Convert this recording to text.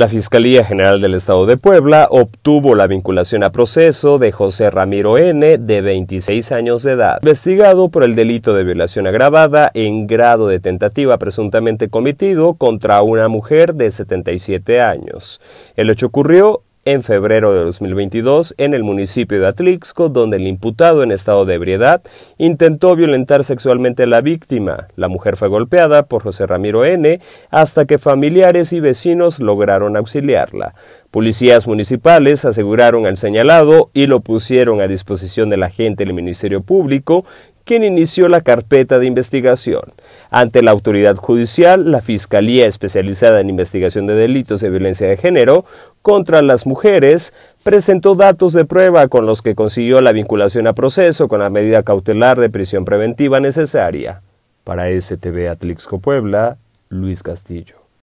La Fiscalía General del Estado de Puebla obtuvo la vinculación a proceso de José Ramiro N., de 26 años de edad, investigado por el delito de violación agravada en grado de tentativa presuntamente cometido contra una mujer de 77 años. El hecho ocurrió en febrero de 2022 en el municipio de Atlixco, donde el imputado en estado de ebriedad intentó violentar sexualmente a la víctima. La mujer fue golpeada por José Ramiro N. hasta que familiares y vecinos lograron auxiliarla. Policías municipales aseguraron al señalado y lo pusieron a disposición de la agente del Ministerio Público, quien inició la carpeta de investigación. Ante la autoridad judicial, la Fiscalía especializada en investigación de delitos de violencia de género contra las mujeres presentó datos de prueba con los que consiguió la vinculación a proceso con la medida cautelar de prisión preventiva necesaria. Para STV Atlixco Puebla, Luis Castillo.